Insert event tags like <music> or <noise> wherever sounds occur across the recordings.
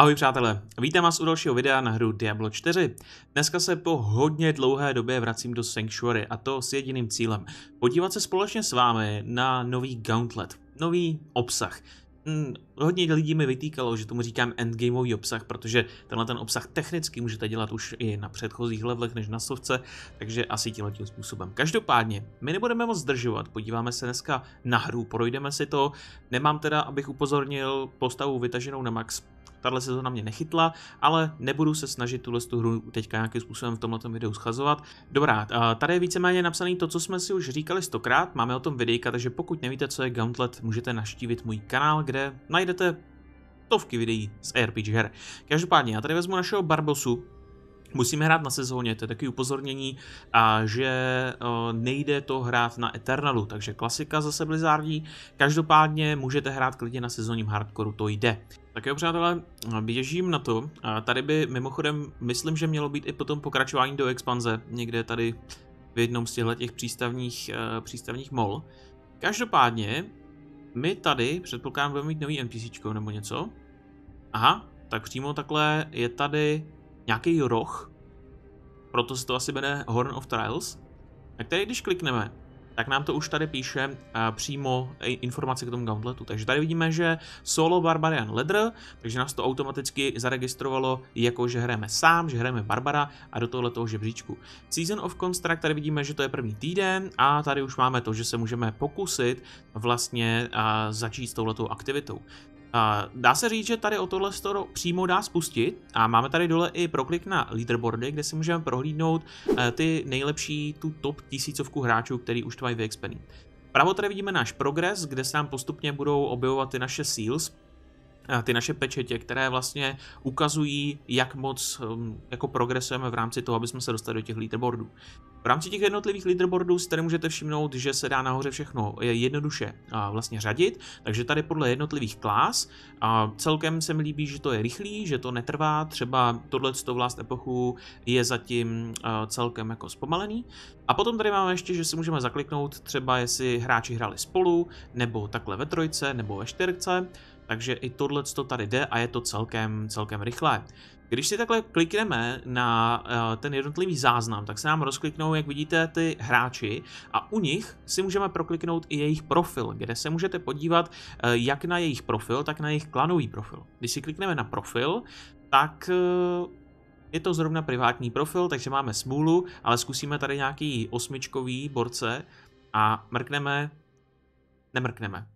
Ahoj přátelé, vítám vás u dalšího videa na hru Diablo 4. Dneska se po hodně dlouhé době vracím do Sanctuary a to s jediným cílem. Podívat se společně s vámi na nový Gauntlet, nový obsah. Hmm, hodně lidí mi vytýkalo, že tomu říkám endgameový obsah, protože tenhle ten obsah technicky můžete dělat už i na předchozích levelech než na sovce, takže asi tímhle tím způsobem. Každopádně, my nebudeme moc zdržovat, podíváme se dneska na hru, projdeme si to. Nemám teda, abych upozornil, postavu vytaženou na max, Tahle sezóna mě nechytla, ale nebudu se snažit tuhle tu hru teďka nějakým způsobem v tomto videu schazovat. Dobrá, tady je víceméně napsaný to, co jsme si už říkali stokrát, máme o tom videjka, takže pokud nevíte, co je Gauntlet, můžete naštívit můj kanál, kde najdete stovky videí z RPG her. Každopádně, já tady vezmu našeho Barbosu, Musíme hrát na sezóně, to je taky upozornění, a že eh, nejde to hrát na Eternalu, takže klasika zase Blizzardí. Každopádně můžete hrát klidně na sezónním hardcore, to jde. Tak jo, přátelé, běžím na to. A tady by mimochodem, myslím, že mělo být i potom pokračování do expanze, někde tady v jednom z těchto těch přístavních, uh, přístavních mol. Každopádně, my tady, předpokládám, budeme mít nový NPC nebo něco. Aha, tak přímo takhle je tady nějaký roh, proto se to asi jmenuje Horn of Trials. A který když klikneme, tak nám to už tady píše eh, přímo informace k tomu gauntletu. Takže tady vidíme, že solo Barbarian Ledr, takže nás to automaticky zaregistrovalo jako, že hrajeme sám, že hrajeme Barbara a do tohle toho žebříčku. Season of Construct, tady vidíme, že to je první týden a tady už máme to, že se můžeme pokusit vlastně eh, začít s touhletou aktivitou. Dá se říct, že tady o tohle storo přímo dá spustit a máme tady dole i proklik na leaderboardy, kde si můžeme prohlídnout eh, ty nejlepší, tu top tisícovku hráčů, který už to mají vyexpený. Pravo tady vidíme náš progres, kde se nám postupně budou objevovat ty naše seals, eh, ty naše pečetě, které vlastně ukazují, jak moc hm, jako progresujeme v rámci toho, aby jsme se dostali do těch leaderboardů. V rámci těch jednotlivých leaderboardů si tady můžete všimnout, že se dá nahoře všechno eh, jednoduše eh, vlastně řadit, takže tady podle jednotlivých klás a eh, celkem se mi líbí, že to je rychlý, že to netrvá, třeba tohle to vlast epochu je zatím celkem jako zpomalený. A potom tady máme ještě, že si můžeme zakliknout třeba jestli hráči hráli spolu, nebo takhle ve trojce, nebo ve čtyřce, takže i tohle to tady jde a je to celkem, celkem rychlé. Když si takhle klikneme na eh, ten jednotlivý záznam, tak se nám rozkliknou, jak vidíte, ty hráči a u nich si můžeme prokliknout i jejich profil, kde se můžete podívat eh, jak na jejich profil, tak na jejich klanový profil. Když si klikneme na profil, tak eh, je to zrovna privátní profil, takže máme smůlu, ale zkusíme tady nějaký osmičkový borce a mrkneme, nemrkneme.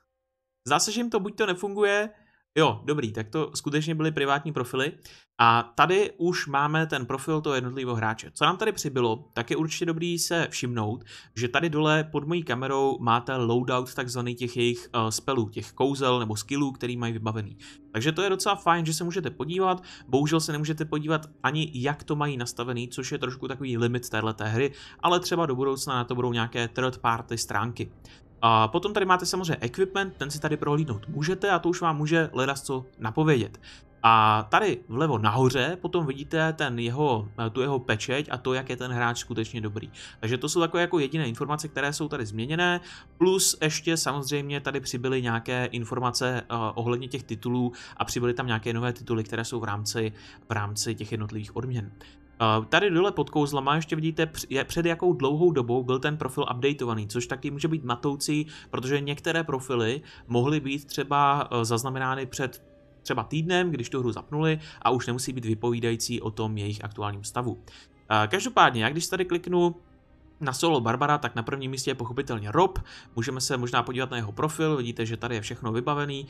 <laughs> Zdá se, že jim to buď to nefunguje, Jo, dobrý, tak to skutečně byly privátní profily. A tady už máme ten profil toho jednotlivého hráče. Co nám tady přibylo, tak je určitě dobrý se všimnout, že tady dole pod mojí kamerou máte loadout takzvaný těch jejich uh, spelů, těch kouzel nebo skillů, který mají vybavený. Takže to je docela fajn, že se můžete podívat. Bohužel se nemůžete podívat ani, jak to mají nastavený, což je trošku takový limit téhle hry, ale třeba do budoucna na to budou nějaké third party stránky. A potom tady máte samozřejmě equipment, ten si tady prohlídnout můžete a to už vám může ledas co napovědět. A tady vlevo nahoře potom vidíte ten jeho, tu jeho pečeť a to, jak je ten hráč skutečně dobrý. Takže to jsou takové jako jediné informace, které jsou tady změněné, plus ještě samozřejmě tady přibyly nějaké informace eh, ohledně těch titulů a přibyly tam nějaké nové tituly, které jsou v rámci, v rámci těch jednotlivých odměn. Eh, tady dole pod kouzlama ještě vidíte, před jakou dlouhou dobou byl ten profil updateovaný, což taky může být matoucí, protože některé profily mohly být třeba eh, zaznamenány před třeba týdnem, když tu hru zapnuli a už nemusí být vypovídající o tom jejich aktuálním stavu. Eh, každopádně, já když tady kliknu na solo Barbara, tak na prvním místě je pochopitelně Rob, můžeme se možná podívat na jeho profil, vidíte, že tady je všechno vybavený,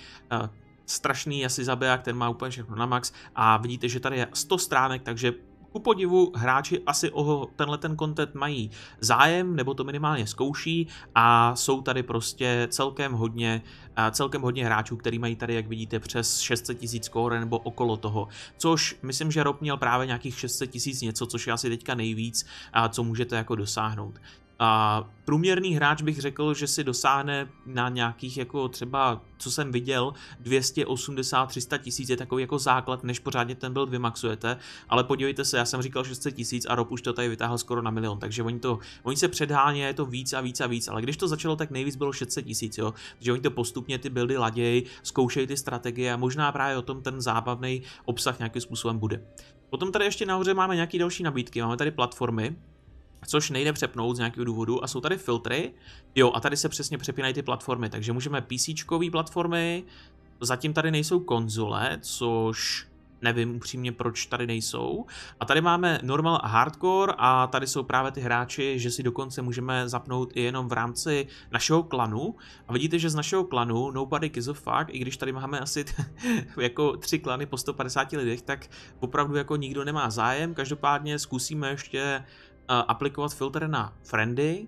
strašný asi zabiják, ten má úplně všechno na max a vidíte, že tady je 100 stránek, takže ku podivu hráči asi o tenhle ten content mají zájem, nebo to minimálně zkouší a jsou tady prostě celkem hodně, celkem hodně hráčů, který mají tady, jak vidíte, přes 600 tisíc score nebo okolo toho, což myslím, že Rob měl právě nějakých 600 tisíc něco, což je asi teďka nejvíc, co můžete jako dosáhnout. A průměrný hráč bych řekl, že si dosáhne na nějakých jako třeba, co jsem viděl, 280-300 tisíc je takový jako základ, než pořádně ten build vymaxujete, ale podívejte se, já jsem říkal 600 tisíc a Rob už to tady vytáhl skoro na milion, takže oni, to, oni se předháně, je to víc a víc a víc, ale když to začalo, tak nejvíc bylo 600 tisíc, jo, takže oni to postupně ty buildy ladějí, zkoušejí ty strategie a možná právě o tom ten zábavný obsah nějakým způsobem bude. Potom tady ještě nahoře máme nějaké další nabídky, máme tady platformy, což nejde přepnout z nějakého důvodu. A jsou tady filtry, jo, a tady se přesně přepínají ty platformy, takže můžeme PC platformy, zatím tady nejsou konzole, což nevím upřímně, proč tady nejsou. A tady máme normal a hardcore a tady jsou právě ty hráči, že si dokonce můžeme zapnout i jenom v rámci našeho klanu. A vidíte, že z našeho klanu Nobody Gives a Fuck, i když tady máme asi t- <laughs> jako tři klany po 150 lidech, tak opravdu jako nikdo nemá zájem. Každopádně zkusíme ještě aplikovat filtr na friendy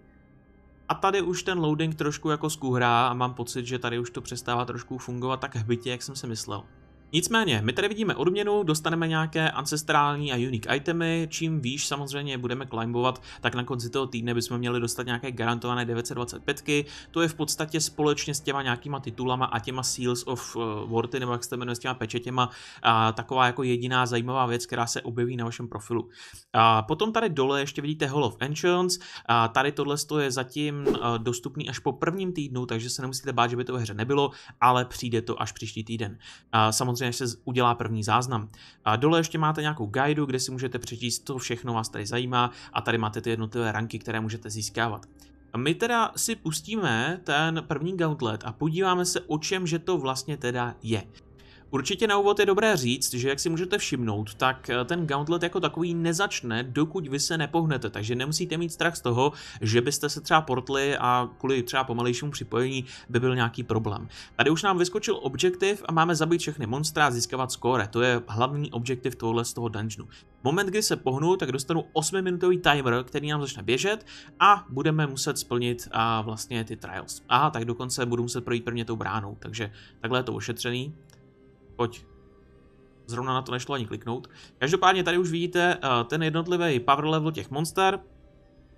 a tady už ten loading trošku jako zkuhrá a mám pocit, že tady už to přestává trošku fungovat tak hbitě, jak jsem si myslel. Nicméně, my tady vidíme odměnu, dostaneme nějaké ancestrální a unique itemy, čím výš samozřejmě budeme climbovat, tak na konci toho týdne bychom měli dostat nějaké garantované 925, -ky. to je v podstatě společně s těma nějakýma titulama a těma Seals of eh, Warty, nebo jak se to jmenuje, s těma pečetěma, a taková jako jediná zajímavá věc, která se objeví na vašem profilu. A potom tady dole ještě vidíte Hall of ancients. a tady tohle je zatím eh, dostupný až po prvním týdnu, takže se nemusíte bát, že by to ve hře nebylo, ale přijde to až příští týden. A samozřejmě samozřejmě, než se udělá první záznam. A dole ještě máte nějakou guidu, kde si můžete přečíst, co všechno vás tady zajímá a tady máte ty jednotlivé ranky, které můžete získávat. My teda si pustíme ten první gauntlet a podíváme se, o čem že to vlastně teda je. Určitě na úvod je dobré říct, že jak si můžete všimnout, tak eh, ten gauntlet jako takový nezačne, dokud vy se nepohnete, takže nemusíte mít strach z toho, že byste se třeba portli a kvůli třeba pomalejšímu připojení by byl nějaký problém. Tady už nám vyskočil objektiv a máme zabít všechny monstra a získávat skóre, to je hlavní objektiv tohle z toho dungeonu. Moment, kdy se pohnu, tak dostanu 8-minutový timer, který nám začne běžet a budeme muset splnit a eh, vlastně ty trials. Aha, tak dokonce budu muset projít prvně tou bránou, takže takhle je to ošetřený. Pojď. Zrovna na to nešlo ani kliknout. Každopádně tady už vidíte eh, ten jednotlivý power level těch monster.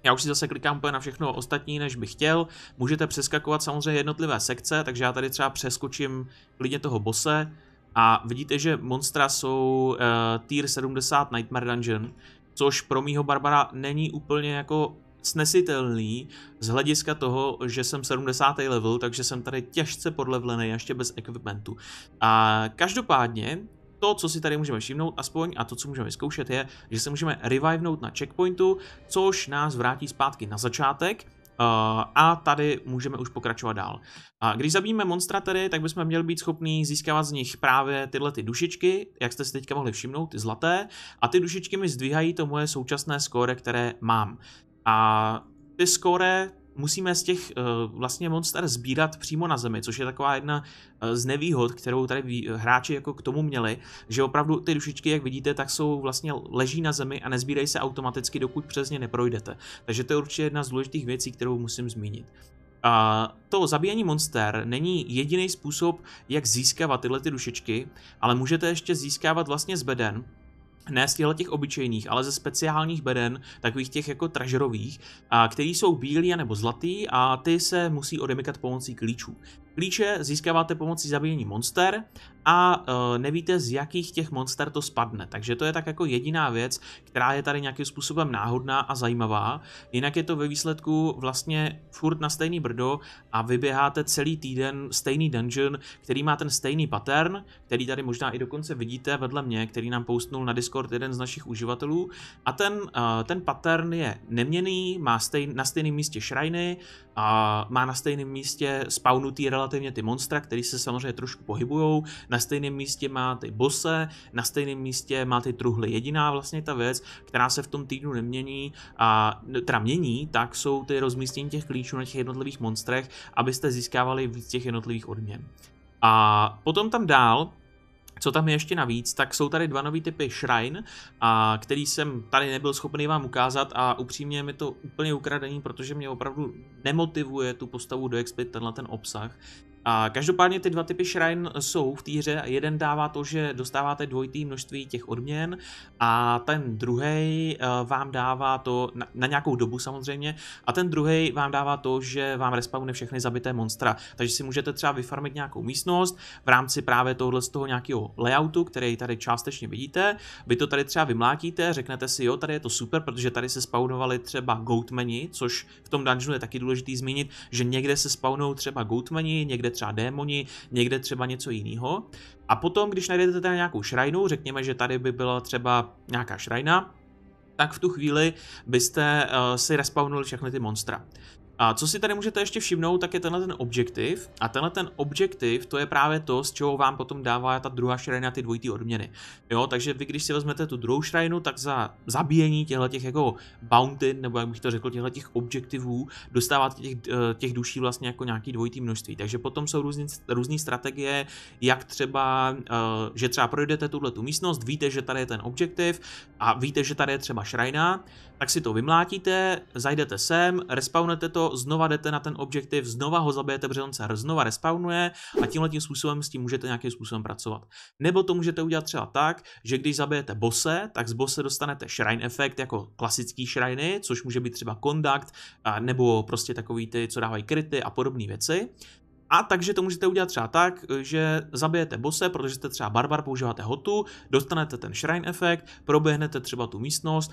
Já už si zase klikám úplně na všechno ostatní, než bych chtěl. Můžete přeskakovat samozřejmě jednotlivé sekce, takže já tady třeba přeskočím klidně toho bose. A vidíte, že monstra jsou uh, tier 70 Nightmare Dungeon, což pro mýho Barbara není úplně jako snesitelný z hlediska toho, že jsem 70. level, takže jsem tady těžce podlevlený ještě bez equipmentu. A každopádně to, co si tady můžeme všimnout aspoň a to, co můžeme vyzkoušet je, že se můžeme revivenout na checkpointu, což nás vrátí zpátky na začátek, eh, a tady můžeme už pokračovat dál. A když zabijeme monstra tady, tak bychom měli být schopni získávat z nich právě tyhle ty dušičky, jak jste si teďka mohli všimnout, ty zlaté, a ty dušičky mi zdvíhají to moje současné skóre, které mám. A ty skóre musíme z těch eh, vlastně monster sbírat přímo na zemi, což je taková jedna eh, z nevýhod, kterou tady hráči jako k tomu měli, že opravdu ty dušičky, jak vidíte, tak jsou vlastně leží na zemi a nezbírají se automaticky, dokud přes ně neprojdete. Takže to je určitě jedna z důležitých věcí, kterou musím zmínit. A to zabíjení monster není jediný způsob, jak získávat tyhle ty dušičky, ale můžete ještě získávat vlastně z beden, ne z těch obyčejných, ale ze speciálních beden, takových těch jako tražerových, a který jsou bílí nebo zlatý a ty se musí odemykat pomocí klíčů. Klíče získáváte pomocí zabíjení monster a e, nevíte, z jakých těch monster to spadne. Takže to je tak jako jediná věc, která je tady nějakým způsobem náhodná a zajímavá. Jinak je to ve výsledku vlastně furt na stejný brdo a vyběháte celý týden stejný dungeon, který má ten stejný pattern, který tady možná i dokonce vidíte vedle mě, který nám postnul na Discord jeden z našich uživatelů. A ten, e, ten pattern je neměný, má stejn, na stejném místě šrajny, a má na stejném místě spawnutý relativně ty monstra, které se samozřejmě trošku pohybují. Na stejném místě má ty bose, na stejném místě má ty truhly. Jediná vlastně ta věc, která se v tom týdnu nemění, a, teda mění, tak jsou ty rozmístění těch klíčů na těch jednotlivých monstrech, abyste získávali víc těch jednotlivých odměn. A potom tam dál co tam je ještě navíc, tak jsou tady dva nový typy Shrine, a který jsem tady nebyl schopný vám ukázat a upřímně mi to úplně ukradený, protože mě opravdu nemotivuje tu postavu do tenhle ten obsah. A každopádně ty dva typy shrine jsou v té hře. Jeden dává to, že dostáváte dvojité množství těch odměn a ten druhý eh, vám dává to, na, na nějakou dobu samozřejmě, a ten druhý vám dává to, že vám respawne všechny zabité monstra. Takže si můžete třeba vyfarmit nějakou místnost v rámci právě tohle z toho nějakého layoutu, který tady částečně vidíte. Vy to tady třeba vymlátíte, řeknete si, jo, tady je to super, protože tady se spawnovali třeba goatmeni, což v tom dungeonu je taky důležité zmínit, že někde se spawnou třeba goatmeni, někde někde třeba démoni, někde třeba něco jiného. A potom, když najdete teda nějakou šrajnu, řekněme, že tady by byla třeba nějaká šrajna, tak v tu chvíli byste uh, si respawnuli všechny ty monstra. A co si tady můžete ještě všimnout, tak je tenhle ten objektiv a tenhle ten objektiv to je právě to, z čeho vám potom dává ta druhá šrajna ty dvojité odměny. Jo, takže vy když si vezmete tu druhou šrajnu, tak za zabíjení těchto těch jako bounty, nebo jak bych to řekl, těchto těch objektivů, dostáváte těch, eh, těch duší vlastně jako nějaký dvojité množství. Takže potom jsou různé strategie, jak třeba, eh, že třeba projdete tuhle tu místnost, víte, že tady je ten objektiv a víte, že tady je třeba šrajna, tak si to vymlátíte, zajdete sem, respawnete to, znova jdete na ten objektiv, znova ho zabijete, protože on se znova respawnuje a tímhle tím způsobem s tím můžete nějakým způsobem pracovat. Nebo to můžete udělat třeba tak, že když zabijete bose, tak z bose dostanete shrine efekt jako klasický shriny, což může být třeba kontakt, nebo prostě takový ty, co dávají kryty a podobné věci. A takže to můžete udělat třeba tak, že zabijete bose, protože jste třeba barbar, používáte hotu, dostanete ten shrine efekt, proběhnete třeba tu místnost,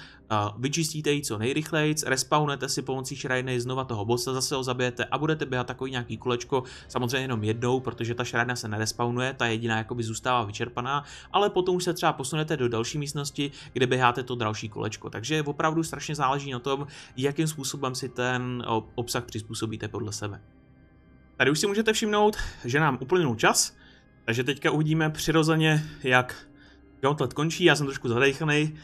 vyčistíte ji co nejrychleji, respawnete si pomocí shrine znova toho bose, zase ho zabijete a budete běhat takový nějaký kolečko, samozřejmě jenom jednou, protože ta shrine se nerespawnuje, ta jediná jakoby zůstává vyčerpaná, ale potom už se třeba posunete do další místnosti, kde běháte to další kolečko. Takže opravdu strašně záleží na tom, jakým způsobem si ten obsah přizpůsobíte podle sebe. Tady už si můžete všimnout, že nám uplynul čas, takže teďka uvidíme přirozeně, jak Gauntlet končí, já jsem trošku zadejchaný,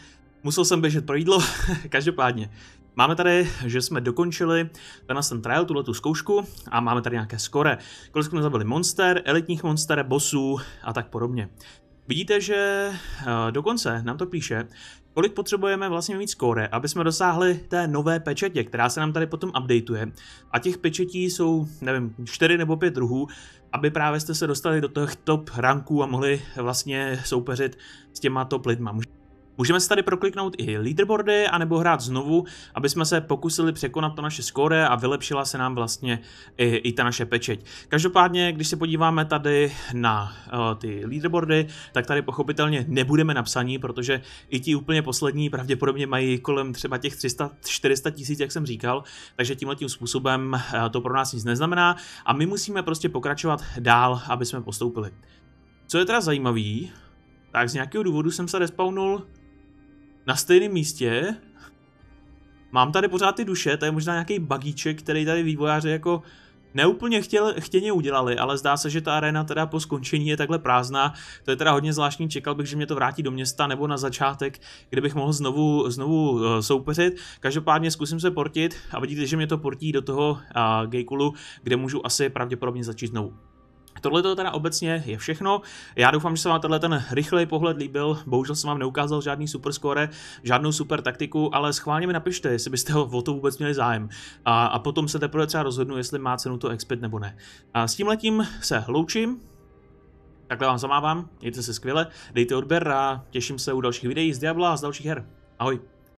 musel jsem běžet pro jídlo, <laughs> každopádně. Máme tady, že jsme dokončili tenhle ten trial, tuhle tu zkoušku a máme tady nějaké skore. Kolik jsme zabili monster, elitních monster, bossů a tak podobně. Vidíte, že eh, dokonce nám to píše, kolik potřebujeme vlastně mít skóre, aby jsme dosáhli té nové pečetě, která se nám tady potom updateuje. A těch pečetí jsou, nevím, 4 nebo 5 druhů, aby právě jste se dostali do těch top ranků a mohli vlastně soupeřit s těma top lidma. Můžeme si tady prokliknout i leaderboardy, anebo hrát znovu, aby jsme se pokusili překonat to naše skóre a vylepšila se nám vlastně i, i ta naše pečeť. Každopádně, když se podíváme tady na uh, ty leaderboardy, tak tady pochopitelně nebudeme napsaní, protože i ti úplně poslední pravděpodobně mají kolem třeba těch 300-400 tisíc, jak jsem říkal, takže tímhle tím způsobem uh, to pro nás nic neznamená a my musíme prostě pokračovat dál, aby jsme postoupili. Co je teda zajímavý, tak z nějakého důvodu jsem se respawnul na stejném místě. Mám tady pořád ty duše, to je možná nějaký bagíček, který tady vývojáři jako neúplně chtěl, chtěně udělali, ale zdá se, že ta arena teda po skončení je takhle prázdná. To je teda hodně zvláštní, čekal bych, že mě to vrátí do města nebo na začátek, kde bych mohl znovu, znovu eh, soupeřit. Každopádně zkusím se portit a vidíte, že mě to portí do toho uh, eh, Gejkulu, kde můžu asi pravděpodobně začít znovu. Tohle to teda obecně je všechno. Já doufám, že se vám tenhle ten rychlej pohled líbil. Bohužel jsem vám neukázal žádný super score, žádnou super taktiku, ale schválně mi napište, jestli byste ho o to vůbec měli zájem. A, a potom se teprve třeba rozhodnu, jestli má cenu to expit nebo ne. A s tím letím se loučím. Takhle vám zamávám, mějte se skvěle, dejte odběr a těším se u dalších videí z Diabla a z dalších her. Ahoj.